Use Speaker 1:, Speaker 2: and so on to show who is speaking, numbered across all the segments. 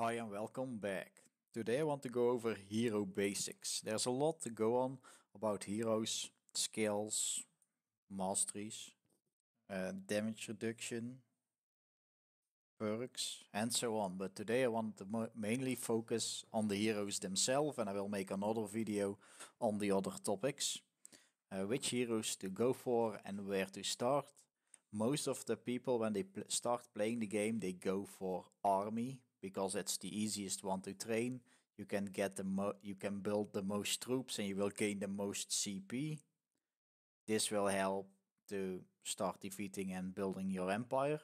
Speaker 1: Hi and welcome back. Today I want to go over hero basics. There's a lot to go on about heroes, skills, masteries, uh, damage reduction, perks and so on. But today I want to mainly focus on the heroes themselves and I will make another video on the other topics. Uh, which heroes to go for and where to start. Most of the people when they pl start playing the game they go for army because it's the easiest one to train. You can get the mo you can build the most troops and you will gain the most CP. This will help to start defeating and building your empire.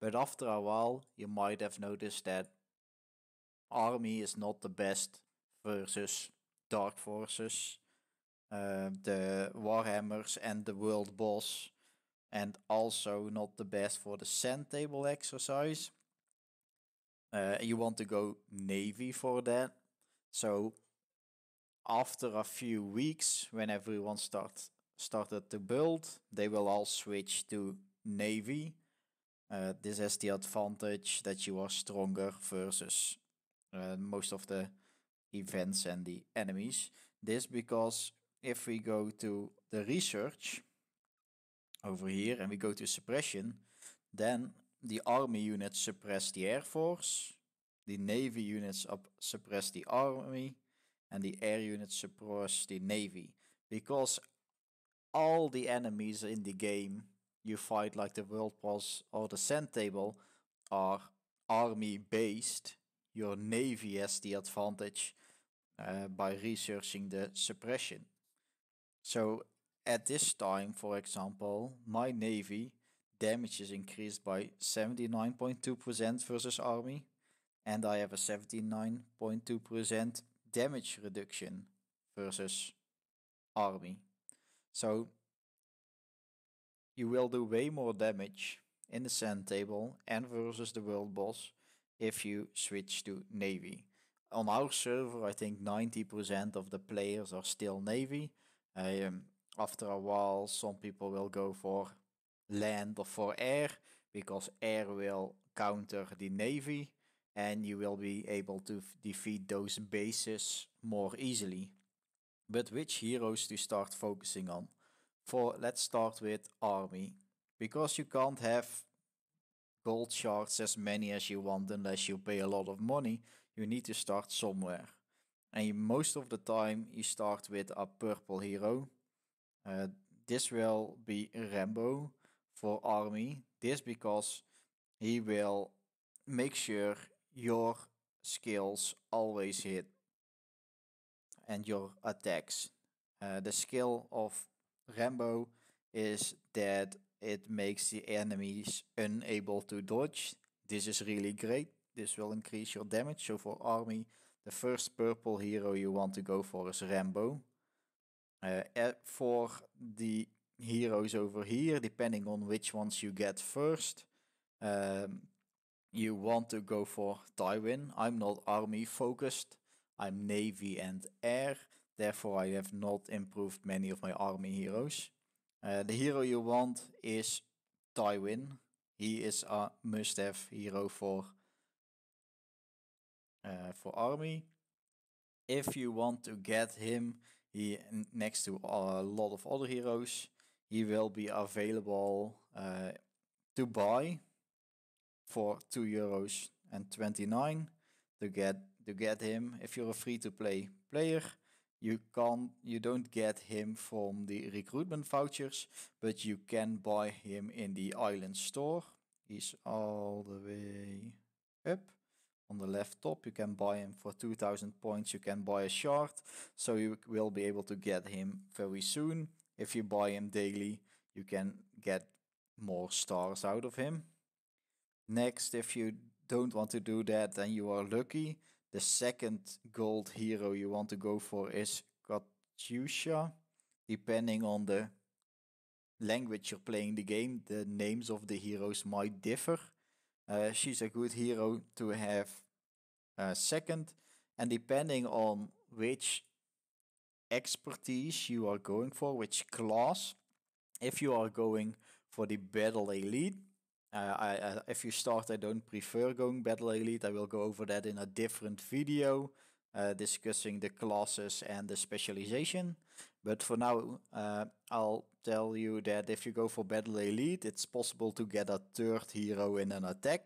Speaker 1: But after a while, you might have noticed that army is not the best versus dark forces, uh, the warhammers and the world boss, and also not the best for the sand table exercise uh, you want to go navy for that. So after a few weeks, when everyone starts started to build, they will all switch to navy. Uh, this has the advantage that you are stronger versus uh, most of the events and the enemies. This because if we go to the research over here and we go to suppression, then the army units suppress the air force, the navy units suppress the army, and the air units suppress the navy. Because all the enemies in the game you fight, like the World Boss or the Sand Table, are army based. Your navy has the advantage uh, by researching the suppression. So at this time, for example, my navy damage is increased by 79.2% versus army, and I have a 79.2% damage reduction versus army. So you will do way more damage in the sand table and versus the world boss if you switch to navy. On our server, I think 90% of the players are still navy. Um, after a while, some people will go for or for air because air will counter the navy and you will be able to defeat those bases more easily. But which heroes to start focusing on? For let's start with army because you can't have gold shards as many as you want unless you pay a lot of money. You need to start somewhere. And you, most of the time you start with a purple hero. Uh, this will be Rambo for army. This because he will make sure your skills always hit and your attacks. Uh, the skill of Rambo is that it makes the enemies unable to dodge. This is really great. This will increase your damage. So for army, the first purple hero you want to go for is Rambo. Uh, for the heroes over here, depending on which ones you get first. Um, you want to go for Tywin. I'm not army focused. I'm navy and air. Therefore, I have not improved many of my army heroes. Uh, the hero you want is Tywin. He is a must-have hero for uh, for army. If you want to get him, he next to a lot of other heroes, he will be available uh, to buy for two euros and 29 to get to get him if you're a free to play player you can you don't get him from the recruitment vouchers but you can buy him in the island store he's all the way up on the left top you can buy him for 2000 points you can buy a shard so you will be able to get him very soon if you buy him daily, you can get more stars out of him. Next, if you don't want to do that, then you are lucky. The second gold hero you want to go for is Katyusha. Depending on the language you're playing the game, the names of the heroes might differ. Uh, she's a good hero to have uh, second. And depending on which expertise you are going for, which class. If you are going for the Battle Elite, uh, I, if you start, I don't prefer going Battle Elite. I will go over that in a different video, uh, discussing the classes and the specialization. But for now, uh, I'll tell you that if you go for Battle Elite, it's possible to get a third hero in an attack.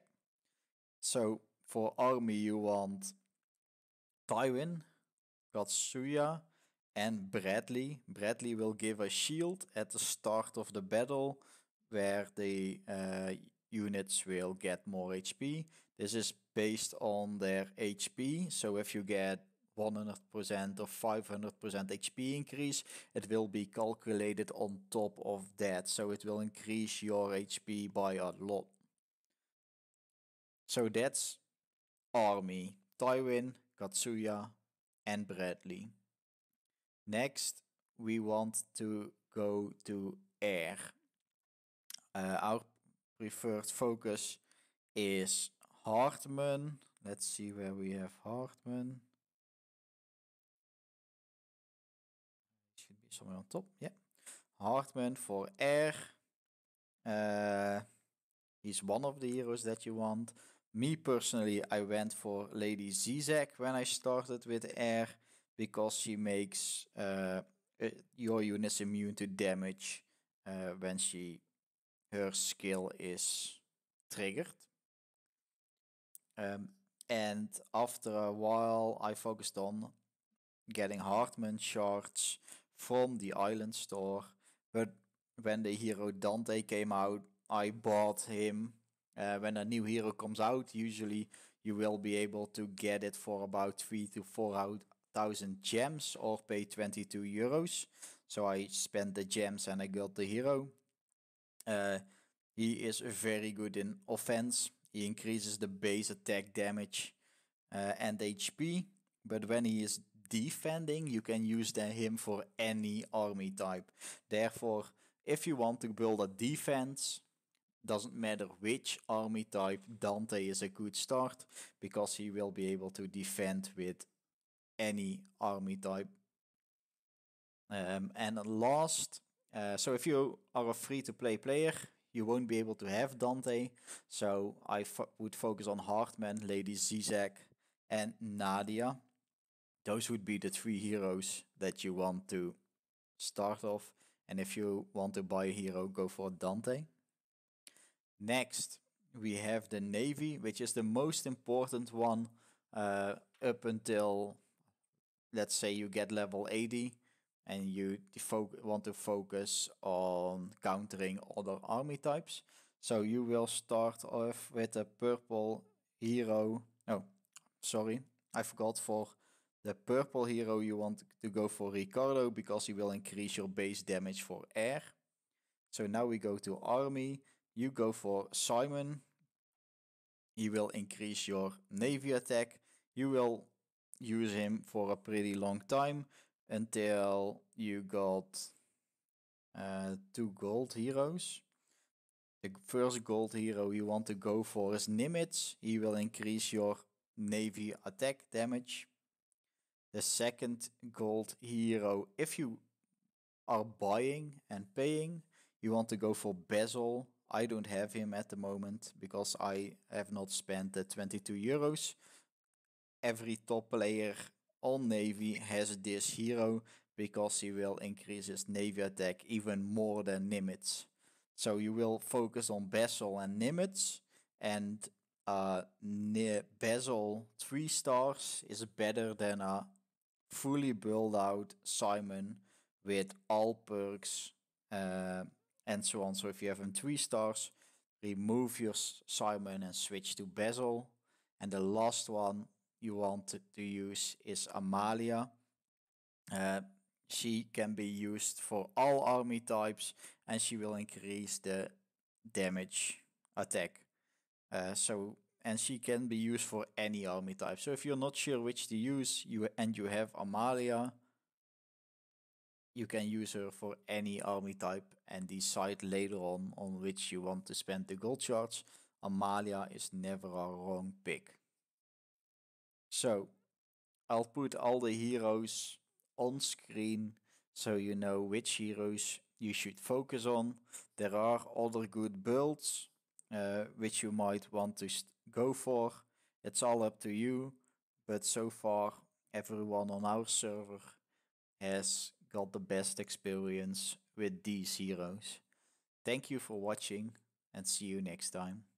Speaker 1: So for army, you want Tywin, Katsuya, and Bradley. Bradley will give a shield at the start of the battle where the uh, units will get more HP. This is based on their HP. So if you get 100% or 500% HP increase, it will be calculated on top of that. So it will increase your HP by a lot. So that's Army, Tywin, Katsuya and Bradley. Next, we want to go to air. Uh, our preferred focus is Hartman. Let's see where we have Hartman. It should be somewhere on top. Yeah. Hartman for air. Uh, he's one of the heroes that you want. Me personally, I went for Lady Zizek when I started with air because she makes uh, uh, your units immune to damage uh, when she her skill is triggered. Um, and after a while, I focused on getting Hartman shards from the island store. But when the hero Dante came out, I bought him. Uh, when a new hero comes out, usually you will be able to get it for about three to four out thousand gems or pay 22 euros. So I spent the gems and I got the hero. Uh, he is very good in offense. He increases the base attack damage uh, and HP. But when he is defending, you can use the, him for any army type. Therefore, if you want to build a defense, doesn't matter which army type, Dante is a good start because he will be able to defend with any army type. Um, and last, uh, so if you are a free to play player, you won't be able to have Dante. So I would focus on Hartman, Lady Zizek, and Nadia. Those would be the three heroes that you want to start off. And if you want to buy a hero, go for Dante. Next, we have the Navy, which is the most important one uh, up until let's say you get level 80 and you want to focus on countering other army types. So you will start off with a purple hero. Oh, sorry, I forgot for the purple hero you want to go for Ricardo because he will increase your base damage for air. So now we go to army. You go for Simon. He will increase your navy attack. You will use him for a pretty long time until you got uh, two gold heroes. The first gold hero you want to go for is Nimitz. He will increase your navy attack damage. The second gold hero, if you are buying and paying, you want to go for Bezel. I don't have him at the moment because I have not spent the 22 euros every top player on Navy has this hero because he will increase his Navy attack even more than Nimitz. So you will focus on Basil and Nimitz and uh, ne Bessel 3 stars is better than a fully built out Simon with all perks uh, and so on. So if you have him 3 stars, remove your Simon and switch to Basil, And the last one you want to use is Amalia. Uh, she can be used for all army types and she will increase the damage attack. Uh, so and she can be used for any army type. So if you're not sure which to use, you and you have Amalia, you can use her for any army type and decide later on on which you want to spend the gold charge. Amalia is never a wrong pick. So I'll put all the heroes on screen so you know which heroes you should focus on. There are other good builds uh, which you might want to go for. It's all up to you, but so far everyone on our server has got the best experience with these heroes. Thank you for watching and see you next time.